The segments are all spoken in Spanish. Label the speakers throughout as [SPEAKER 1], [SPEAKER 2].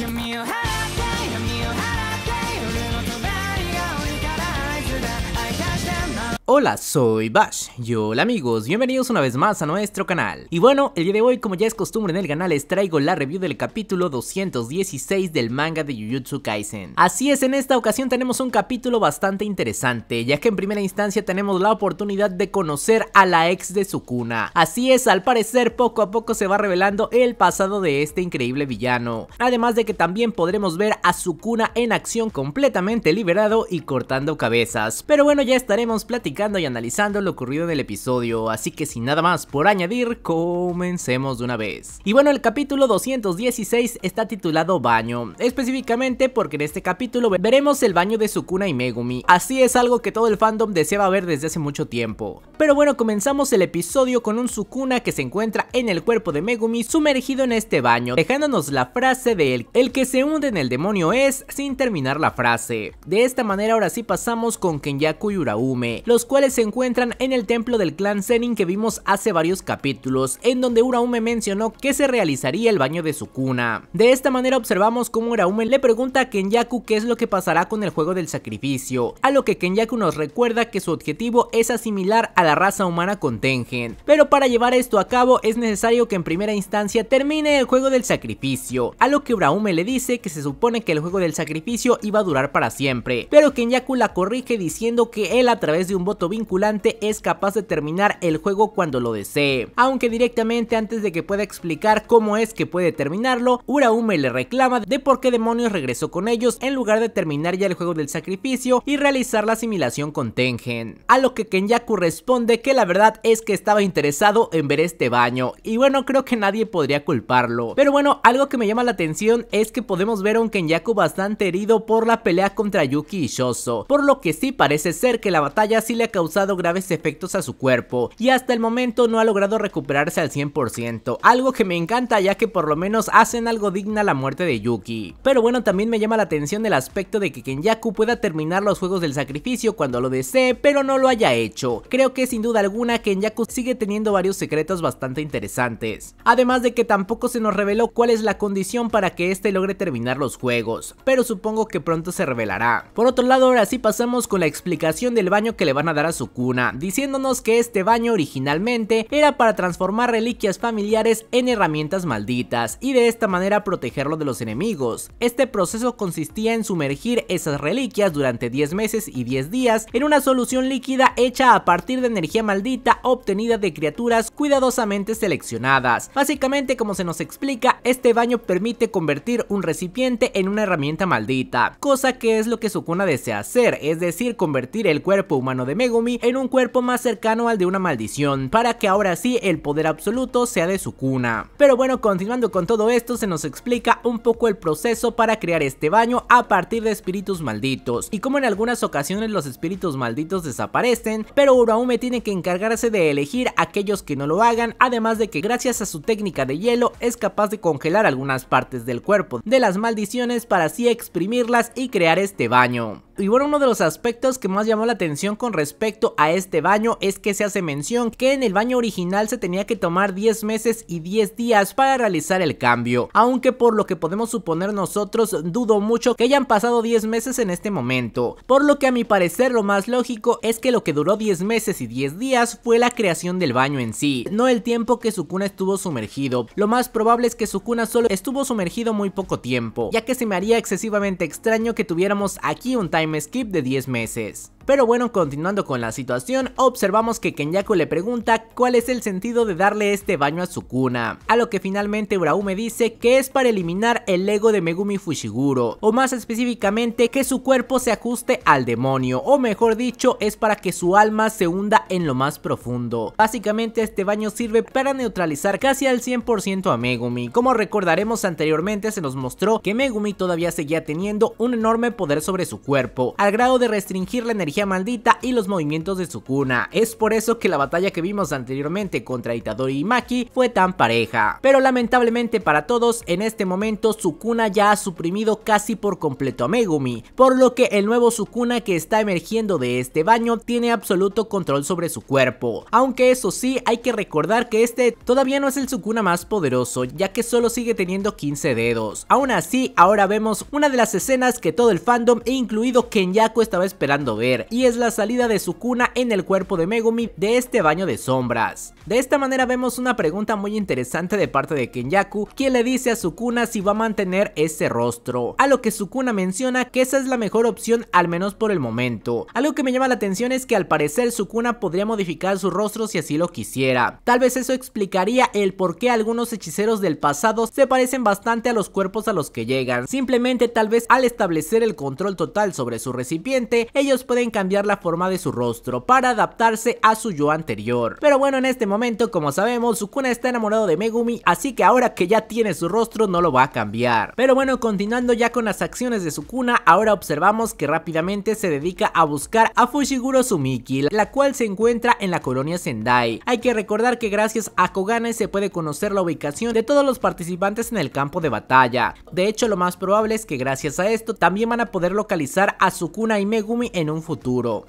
[SPEAKER 1] give me a hand. Hola, soy Bash y hola amigos, bienvenidos una vez más a nuestro canal. Y bueno, el día de hoy como ya es costumbre en el canal les traigo la review del capítulo 216 del manga de Jujutsu Kaisen. Así es, en esta ocasión tenemos un capítulo bastante interesante, ya que en primera instancia tenemos la oportunidad de conocer a la ex de Sukuna. Así es, al parecer poco a poco se va revelando el pasado de este increíble villano. Además de que también podremos ver a Sukuna en acción completamente liberado y cortando cabezas. Pero bueno, ya estaremos platicando y analizando lo ocurrido en el episodio, así que sin nada más por añadir, comencemos de una vez. Y bueno, el capítulo 216 está titulado Baño, específicamente porque en este capítulo veremos el baño de Sukuna y Megumi, así es algo que todo el fandom deseaba ver desde hace mucho tiempo. Pero bueno, comenzamos el episodio con un Sukuna que se encuentra en el cuerpo de Megumi sumergido en este baño, dejándonos la frase de él, el que se hunde en el demonio es, sin terminar la frase. De esta manera ahora sí pasamos con Kenyaku y Uraume, los cuales se encuentran en el templo del clan Zenin que vimos hace varios capítulos, en donde Uraume mencionó que se realizaría el baño de su cuna. De esta manera observamos cómo Uraume le pregunta a Kenyaku qué es lo que pasará con el juego del sacrificio, a lo que Kenyaku nos recuerda que su objetivo es asimilar a la raza humana con Tengen, pero para llevar esto a cabo es necesario que en primera instancia termine el juego del sacrificio, a lo que Uraume le dice que se supone que el juego del sacrificio iba a durar para siempre, pero Kenyaku la corrige diciendo que él a través de un botón vinculante es capaz de terminar el juego cuando lo desee. Aunque directamente antes de que pueda explicar cómo es que puede terminarlo, Uraume le reclama de por qué demonios regresó con ellos en lugar de terminar ya el juego del sacrificio y realizar la asimilación con Tengen. A lo que Kenyaku responde que la verdad es que estaba interesado en ver este baño y bueno creo que nadie podría culparlo. Pero bueno, algo que me llama la atención es que podemos ver a un Kenyaku bastante herido por la pelea contra Yuki y Shoso, por lo que sí parece ser que la batalla sí le causado graves efectos a su cuerpo y hasta el momento no ha logrado recuperarse al 100%, algo que me encanta ya que por lo menos hacen algo digna la muerte de Yuki. Pero bueno, también me llama la atención el aspecto de que Kenyaku pueda terminar los juegos del sacrificio cuando lo desee, pero no lo haya hecho. Creo que sin duda alguna Kenyaku sigue teniendo varios secretos bastante interesantes. Además de que tampoco se nos reveló cuál es la condición para que este logre terminar los juegos, pero supongo que pronto se revelará. Por otro lado, ahora sí pasamos con la explicación del baño que le van a dar su cuna, diciéndonos que este baño originalmente era para transformar reliquias familiares en herramientas malditas y de esta manera protegerlo de los enemigos. Este proceso consistía en sumergir esas reliquias durante 10 meses y 10 días en una solución líquida hecha a partir de energía maldita obtenida de criaturas cuidadosamente seleccionadas. Básicamente como se nos explica, este baño permite convertir un recipiente en una herramienta maldita, cosa que es lo que su cuna desea hacer, es decir, convertir el cuerpo humano de Megumi en un cuerpo más cercano al de una maldición, para que ahora sí el poder absoluto sea de su cuna. Pero bueno, continuando con todo esto, se nos explica un poco el proceso para crear este baño a partir de espíritus malditos, y como en algunas ocasiones los espíritus malditos desaparecen, pero Uraume tiene que encargarse de elegir aquellos que no lo hagan, además de que gracias a su técnica de hielo es capaz de congelar algunas partes del cuerpo de las maldiciones para así exprimirlas y crear este baño. Y bueno, uno de los aspectos que más llamó la atención con respecto respecto a este baño es que se hace mención que en el baño original se tenía que tomar 10 meses y 10 días para realizar el cambio, aunque por lo que podemos suponer nosotros dudo mucho que hayan pasado 10 meses en este momento, por lo que a mi parecer lo más lógico es que lo que duró 10 meses y 10 días fue la creación del baño en sí, no el tiempo que su cuna estuvo sumergido, lo más probable es que su cuna solo estuvo sumergido muy poco tiempo, ya que se me haría excesivamente extraño que tuviéramos aquí un time skip de 10 meses. Pero bueno, continuando con la situación, observamos que Kenyaku le pregunta cuál es el sentido de darle este baño a su cuna, a lo que finalmente Uraume dice que es para eliminar el ego de Megumi Fushiguro, o más específicamente que su cuerpo se ajuste al demonio, o mejor dicho, es para que su alma se hunda en lo más profundo. Básicamente este baño sirve para neutralizar casi al 100% a Megumi, como recordaremos anteriormente se nos mostró que Megumi todavía seguía teniendo un enorme poder sobre su cuerpo, al grado de restringir la energía maldita y los movimientos de Sukuna. Es por eso que la batalla que vimos anteriormente contra Itadori y Maki fue tan pareja. Pero lamentablemente para todos, en este momento Sukuna ya ha suprimido casi por completo a Megumi, por lo que el nuevo Sukuna que está emergiendo de este baño tiene absoluto control sobre su cuerpo. Aunque eso sí, hay que recordar que este todavía no es el Sukuna más poderoso, ya que solo sigue teniendo 15 dedos. Aún así, ahora vemos una de las escenas que todo el fandom, e incluido Kenyaku, estaba esperando ver, y es la salida de Sukuna en el cuerpo de Megumi de este baño de sombras. De esta manera vemos una pregunta muy interesante de parte de Kenyaku, quien le dice a Sukuna si va a mantener ese rostro, a lo que Sukuna menciona que esa es la mejor opción al menos por el momento. Algo que me llama la atención es que al parecer Sukuna podría modificar su rostro si así lo quisiera. Tal vez eso explicaría el por qué algunos hechiceros del pasado se parecen bastante a los cuerpos a los que llegan. Simplemente tal vez al establecer el control total sobre su recipiente, ellos pueden cambiar la forma de su rostro para adaptarse a su yo anterior. Pero bueno, en este momento, como sabemos, Sukuna está enamorado de Megumi, así que ahora que ya tiene su rostro no lo va a cambiar. Pero bueno, continuando ya con las acciones de Sukuna, ahora observamos que rápidamente se dedica a buscar a Fushiguro Sumiki, la cual se encuentra en la colonia Sendai. Hay que recordar que gracias a Kogane se puede conocer la ubicación de todos los participantes en el campo de batalla. De hecho, lo más probable es que gracias a esto también van a poder localizar a Sukuna y Megumi en un futuro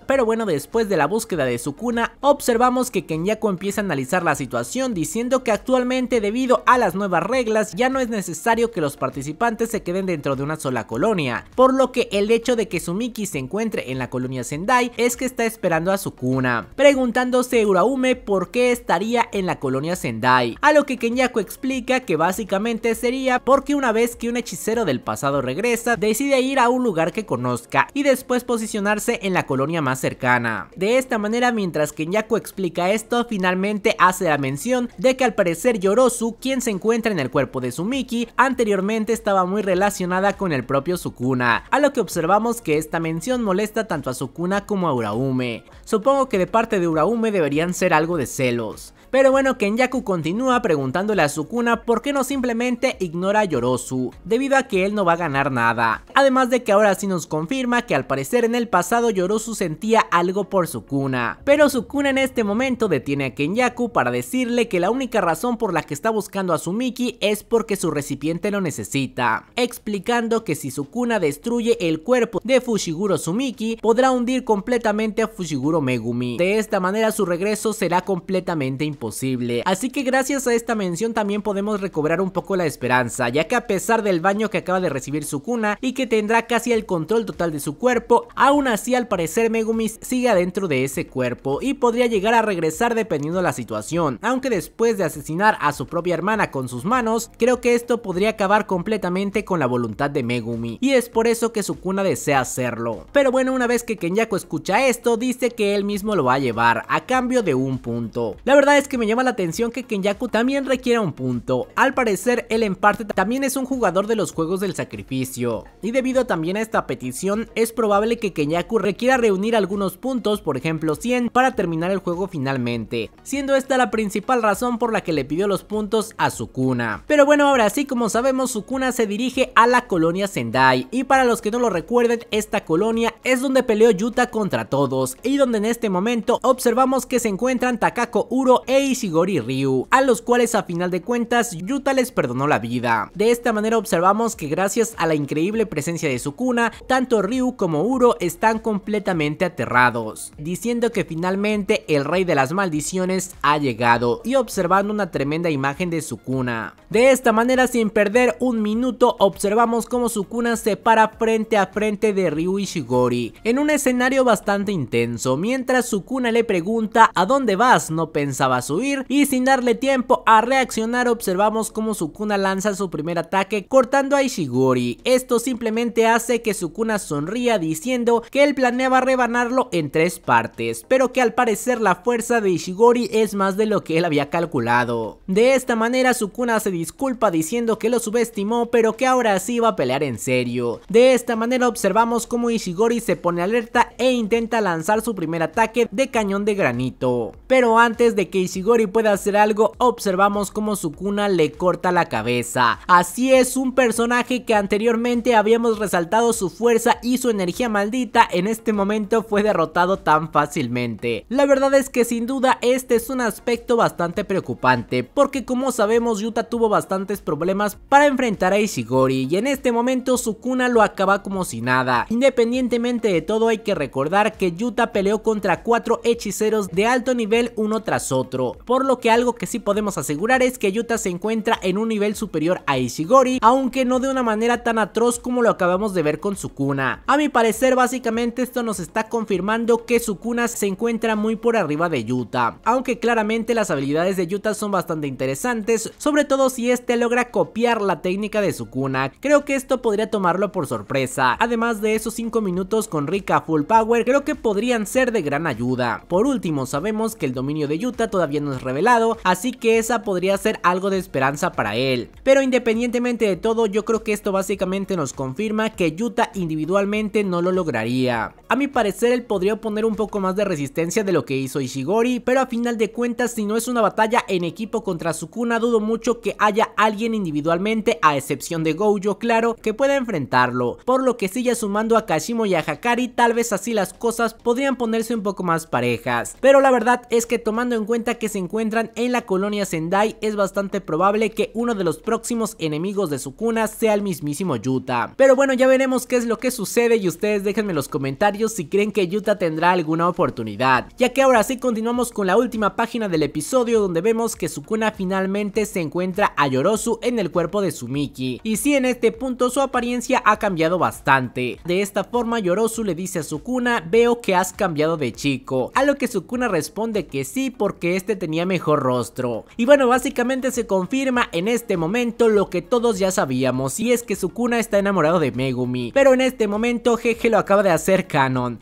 [SPEAKER 1] pero bueno, después de la búsqueda de su cuna, observamos que Kenyaku empieza a analizar la situación diciendo que actualmente debido a las nuevas reglas ya no es necesario que los participantes se queden dentro de una sola colonia, por lo que el hecho de que Sumiki se encuentre en la colonia Sendai es que está esperando a su cuna, preguntándose Uraume por qué estaría en la colonia Sendai, a lo que Kenyaku explica que básicamente sería porque una vez que un hechicero del pasado regresa, decide ir a un lugar que conozca y después posicionarse en la colonia más cercana. De esta manera, mientras Kenyaku explica esto, finalmente hace la mención de que al parecer Yorosu, quien se encuentra en el cuerpo de Sumiki, anteriormente estaba muy relacionada con el propio Sukuna, a lo que observamos que esta mención molesta tanto a Sukuna como a Uraume. Supongo que de parte de Uraume deberían ser algo de celos. Pero bueno, Kenyaku continúa preguntándole a Sukuna por qué no simplemente ignora a Yorosu, debido a que él no va a ganar nada. Además de que ahora sí nos confirma que al parecer en el pasado Yorosu su sentía algo por Sukuna, pero Sukuna en este momento detiene a Kenyaku para decirle que la única razón por la que está buscando a Sumiki es porque su recipiente lo necesita, explicando que si Sukuna destruye el cuerpo de Fushiguro Sumiki, podrá hundir completamente a Fushiguro Megumi. De esta manera su regreso será completamente imposible, así que gracias a esta mención también podemos recobrar un poco la esperanza, ya que a pesar del baño que acaba de recibir Sukuna y que tendrá casi el control total de su cuerpo, aún así al parecer ser Megumi sigue adentro de ese cuerpo y podría llegar a regresar dependiendo de la situación, aunque después de asesinar a su propia hermana con sus manos, creo que esto podría acabar completamente con la voluntad de Megumi, y es por eso que Sukuna desea hacerlo. Pero bueno, una vez que Kenyaku escucha esto, dice que él mismo lo va a llevar, a cambio de un punto. La verdad es que me llama la atención que Kenyaku también requiera un punto, al parecer él en parte también es un jugador de los juegos del sacrificio, y debido también a esta petición, es probable que Kenyaku requiera reunir algunos puntos, por ejemplo 100, para terminar el juego finalmente, siendo esta la principal razón por la que le pidió los puntos a Sukuna. Pero bueno, ahora sí, como sabemos, Sukuna se dirige a la colonia Sendai, y para los que no lo recuerden, esta colonia es donde peleó Yuta contra todos, y donde en este momento observamos que se encuentran Takako Uro e Ishigori Ryu, a los cuales a final de cuentas Yuta les perdonó la vida. De esta manera observamos que gracias a la increíble presencia de Sukuna, tanto Ryu como Uro están completamente completamente aterrados, diciendo que finalmente el rey de las maldiciones ha llegado y observando una tremenda imagen de su cuna. De esta manera, sin perder un minuto, observamos cómo su cuna se para frente a frente de Ryu Ishigori, en un escenario bastante intenso, mientras su cuna le pregunta a dónde vas, no pensabas huir, y sin darle tiempo a reaccionar observamos cómo Sukuna lanza su primer ataque cortando a Ishigori, esto simplemente hace que Sukuna sonría diciendo que él planeaba va a rebanarlo en tres partes, pero que al parecer la fuerza de Ishigori es más de lo que él había calculado. De esta manera Sukuna se disculpa diciendo que lo subestimó pero que ahora sí va a pelear en serio. De esta manera observamos cómo Ishigori se pone alerta e intenta lanzar su primer ataque de cañón de granito. Pero antes de que Ishigori pueda hacer algo, observamos cómo Sukuna le corta la cabeza. Así es un personaje que anteriormente habíamos resaltado su fuerza y su energía maldita en este este momento fue derrotado tan fácilmente. La verdad es que sin duda este es un aspecto bastante preocupante, porque como sabemos Yuta tuvo bastantes problemas para enfrentar a Ishigori y en este momento Sukuna lo acaba como si nada. Independientemente de todo hay que recordar que Yuta peleó contra cuatro hechiceros de alto nivel uno tras otro, por lo que algo que sí podemos asegurar es que Yuta se encuentra en un nivel superior a Ishigori, aunque no de una manera tan atroz como lo acabamos de ver con Sukuna. A mi parecer básicamente esto nos está confirmando que su cuna se encuentra muy por arriba de Yuta, aunque claramente las habilidades de Yuta son bastante interesantes, sobre todo si este logra copiar la técnica de su cuna, creo que esto podría tomarlo por sorpresa, además de esos 5 minutos con Rika full power creo que podrían ser de gran ayuda. Por último sabemos que el dominio de Yuta todavía no es revelado, así que esa podría ser algo de esperanza para él, pero independientemente de todo yo creo que esto básicamente nos confirma que Yuta individualmente no lo lograría. A mi parecer él podría poner un poco más de resistencia de lo que hizo Ishigori, pero a final de cuentas si no es una batalla en equipo contra Sukuna dudo mucho que haya alguien individualmente a excepción de Gojo claro que pueda enfrentarlo, por lo que sigue sumando a Kashimo y a Hakari tal vez así las cosas podrían ponerse un poco más parejas, pero la verdad es que tomando en cuenta que se encuentran en la colonia Sendai es bastante probable que uno de los próximos enemigos de Sukuna sea el mismísimo Yuta, pero bueno ya veremos qué es lo que sucede y ustedes déjenme los comentarios si creen que Yuta tendrá alguna oportunidad, ya que ahora sí continuamos con la última página del episodio donde vemos que Sukuna finalmente se encuentra a Yorosu en el cuerpo de Sumiki, y si sí, en este punto su apariencia ha cambiado bastante. De esta forma Yorosu le dice a Sukuna, veo que has cambiado de chico, a lo que Sukuna responde que sí porque este tenía mejor rostro. Y bueno, básicamente se confirma en este momento lo que todos ya sabíamos, y es que Sukuna está enamorado de Megumi, pero en este momento Jeje lo acaba de hacer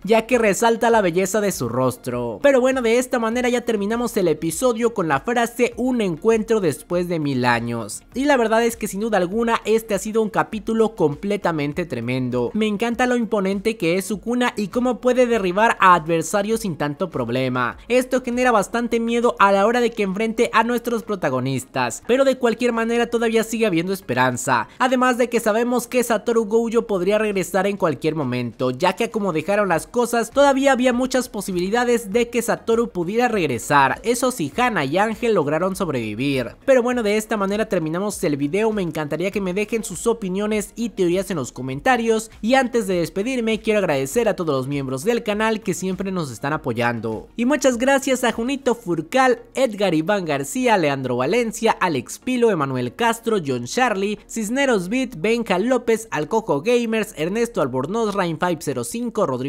[SPEAKER 1] ya que resalta la belleza de su rostro. Pero bueno, de esta manera ya terminamos el episodio con la frase un encuentro después de mil años. Y la verdad es que sin duda alguna este ha sido un capítulo completamente tremendo. Me encanta lo imponente que es su cuna y cómo puede derribar a adversarios sin tanto problema. Esto genera bastante miedo a la hora de que enfrente a nuestros protagonistas, pero de cualquier manera todavía sigue habiendo esperanza. Además de que sabemos que Satoru Gojo podría regresar en cualquier momento, ya que como dejar las cosas, todavía había muchas posibilidades de que Satoru pudiera regresar, eso si Hana y Ángel lograron sobrevivir. Pero bueno, de esta manera terminamos el video, me encantaría que me dejen sus opiniones y teorías en los comentarios, y antes de despedirme quiero agradecer a todos los miembros del canal que siempre nos están apoyando. Y muchas gracias a Junito Furcal, Edgar Iván García, Leandro Valencia, Alex Pilo, Emanuel Castro, John Charlie, Cisneros Beat, Benja López, Alcojo Gamers, Ernesto Albornoz, Rain505, Rodrigo